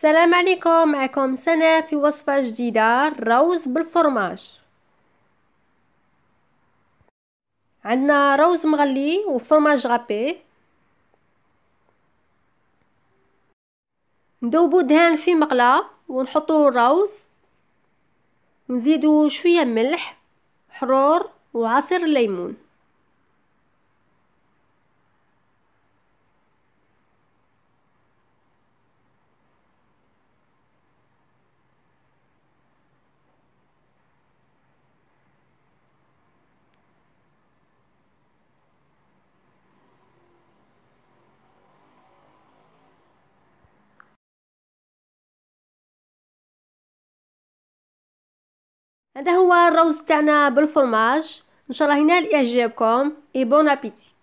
السلام عليكم معكم سنة في وصفة جديدة الروز بالفرماج عندنا روز مغلي وفرماج غابي نذوبو دهان في مقلة ونحطو الروز ونزيدو شوية ملح حرور وعصير الليمون هذا هو الروز تاعنا بالفرماج ان شاء الله ينال اعجابكم اي بون ابيتي